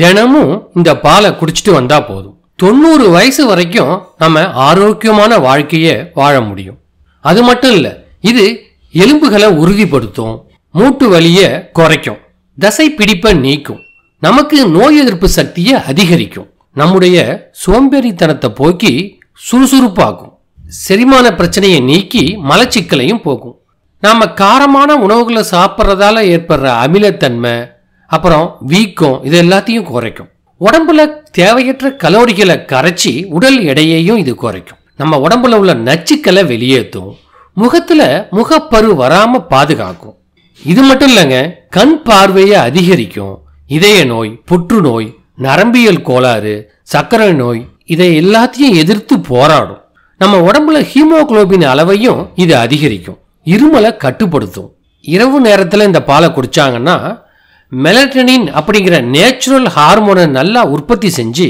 தினமும் இந்த பாலை குடிச்சிட்டு வந்தா போதும் தொண்ணூறு வயசு வரைக்கும் நம்ம ஆரோக்கியமான வாழ்க்கையை வாழ முடியும் அது மட்டும் இல்லை இது எலும்புகளை உறுதிப்படுத்தும் மூட்டு வலியை குறைக்கும் தசை பிடிப்பை நீக்கும் நமக்கு நோய் எதிர்ப்பு சக்தியை அதிகரிக்கும் நம்முடைய சோம்பேறித்தனத்தை போக்கி சுறுசுறுப்பாகும் செரிமான பிரச்சனையை நீக்கி மலச்சிக்கலையும் போகும் நாம் காரமான உணவுகளை சாப்பிட்றதால ஏற்படுற அமிலத்தன்மை அப்புறம் வீக்கம் இது எல்லாத்தையும் குறைக்கும் உடம்புல தேவையற்ற கலோரிகளை கரைச்சி உடல் எடையையும் இது குறைக்கும் நம்ம உடம்புல உள்ள நச்சுக்களை வெளியேற்றும் முகத்துல முகப்பரு வராம பாதுகாக்கும் இது மட்டும் இல்லைங்க கண் பார்வையை அதிகரிக்கும் இதய நோய் புற்றுநோய் நரம்பியல் கோளாறு சர்க்கரை நோய் இதை எல்லாத்தையும் எதிர்த்து போராடும் நம்ம உடம்புல ஹீமோகுளோபின் அளவையும் இது அதிகரிக்கும் இருமலை கட்டுப்படுத்தும் இரவு நேரத்தில் இந்த பாலை குடிச்சாங்கன்னா மெலட்டனின் அப்படிங்கிற நேச்சுரல் ஹார்மோனை நல்லா உற்பத்தி செஞ்சு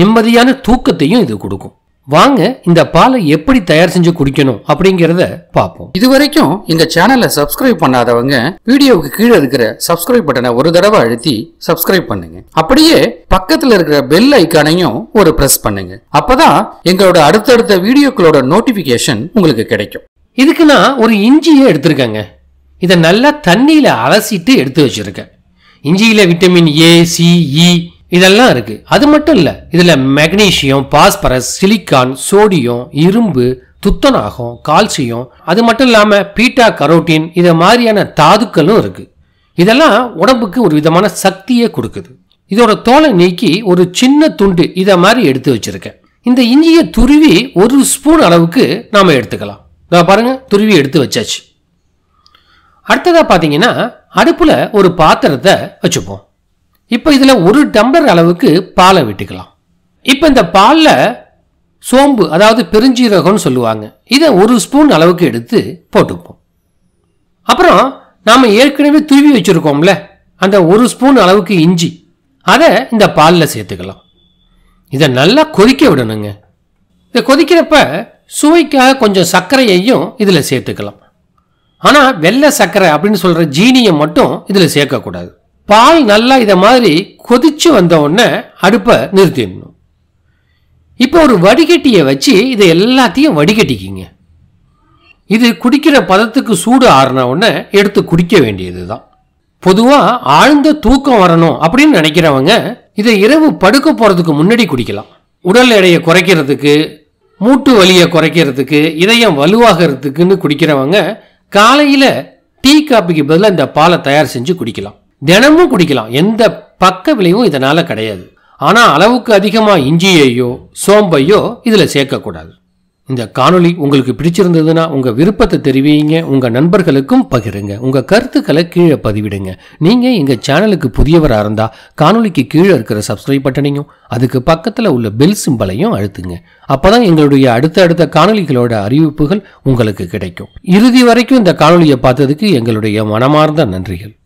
நிம்மதியான தூக்கத்தையும் இது கொடுக்கும் வாங்க இந்த பாலை எப்படி தயார் செஞ்சு குடிக்கணும் அப்படிங்கிறத பார்ப்போம் இது வரைக்கும் எங்க சேனலை சப்ஸ்கிரைப் பண்ணாதவங்க வீடியோவுக்கு கீழே இருக்கிற சப்ஸ்கிரைப் பட்டனை ஒரு தடவை அழுத்தி சப்ஸ்கிரைப் பண்ணுங்க அப்படியே பக்கத்துல இருக்கிற பெல் ஐக்கானையும் ஒரு பிரஸ் பண்ணுங்க அப்பதான் எங்களோட அடுத்தடுத்த வீடியோக்களோட நோட்டிபிகேஷன் உங்களுக்கு கிடைக்கும் இதுக்கு நான் ஒரு இஞ்சியை எடுத்திருக்கேங்க இதை நல்லா தண்ணியில அலசிட்டு எடுத்து வச்சிருக்கேன் இஞ்சியில விட்டமின் ஏ சி இ இதெல்லாம் இருக்கு அது மட்டும் இல்ல இதுல மெக்னீசியம் பாஸ்பரஸ் சிலிக்கான் சோடியம் இரும்பு துத்தநாகம் கால்சியம் அது மட்டும் இல்லாம பீட்டா கரோட்டின் இது மாதிரியான தாதுக்களும் இருக்கு இதெல்லாம் உடம்புக்கு ஒரு விதமான சக்தியை கொடுக்குது இதோட தோலை நீக்கி ஒரு சின்ன துண்டு இதை மாதிரி எடுத்து வச்சிருக்கேன் இந்த இஞ்சியை துருவி ஒரு ஸ்பூன் அளவுக்கு நாம் எடுத்துக்கலாம் நான் பாருங்க துருவி எடுத்து வச்சாச்சு அடுத்ததாக பார்த்தீங்கன்னா அடுப்பில் ஒரு பாத்திரத்தை வச்சுப்போம் இப்போ இதில் ஒரு டம்ளர் அளவுக்கு பாலை விட்டுக்கலாம் இப்போ இந்த பாலில் சோம்பு அதாவது பெருஞ்சீரகம்னு சொல்லுவாங்க இதை ஒரு ஸ்பூன் அளவுக்கு எடுத்து போட்டுப்போம் அப்புறம் நாம் ஏற்கனவே துருவி வச்சுருக்கோம்ல அந்த ஒரு ஸ்பூன் அளவுக்கு இஞ்சி அதை இந்த பாலில் சேர்த்துக்கலாம் இதை நல்லா கொதிக்க விடணுங்க இதை கொதிக்கிறப்ப சுவைக்காக கொஞ்சம் சர்க்கரையையும் இதில் சேர்த்துக்கலாம் ஆனால் வெள்ளை சர்க்கரை அப்படின்னு சொல்கிற ஜீனியை மட்டும் இதில் சேர்க்கக்கூடாது பால் நல்லா இதை மாதிரி கொதிச்சு வந்த உடனே அடுப்பை நிறுத்திடணும் இப்போ ஒரு வடிகட்டியை வச்சு இதை எல்லாத்தையும் வடிகட்டிக்கிங்க இது குடிக்கிற பதத்துக்கு சூடு ஆறின உடனே எடுத்து குடிக்க வேண்டியது தான் பொதுவாக ஆழ்ந்த தூக்கம் வரணும் அப்படின்னு நினைக்கிறவங்க இதை இரவு படுக்க போகிறதுக்கு முன்னாடி குடிக்கலாம் உடல் எடையை குறைக்கிறதுக்கு மூட்டு வலியை குறைக்கிறதுக்கு இதயம் வலுவாகிறதுக்குன்னு குடிக்கிறவங்க காலையில் டீ காப்பிக்கு பதிலாக இந்த பாலை தயார் செஞ்சு குடிக்கலாம் தினமும் குடிக்கலாம் எந்த பக்க விளைவும் இதனால் கிடையாது ஆனால் அளவுக்கு அதிகமாக இஞ்சியையோ சோம்பையோ இதில் சேர்க்கக்கூடாது இந்த காணொளி உங்களுக்கு பிடிச்சிருந்ததுன்னா உங்கள் விருப்பத்தை தெரிவிங்க உங்கள் நண்பர்களுக்கும் பகிருங்க உங்கள் கருத்துக்களை கீழே பதிவிடுங்க நீங்கள் எங்கள் சேனலுக்கு புதியவராக இருந்தால் காணொலிக்கு கீழே இருக்கிற சப்ஸ்கிரைப் பட்டனையும் அதுக்கு பக்கத்தில் உள்ள பெல் சிம்பலையும் அழுத்துங்க அப்போ தான் எங்களுடைய அடுத்த காணொலிகளோட அறிவிப்புகள் உங்களுக்கு கிடைக்கும் இறுதி வரைக்கும் இந்த காணொலியை பார்த்ததுக்கு எங்களுடைய மனமார்ந்த நன்றிகள்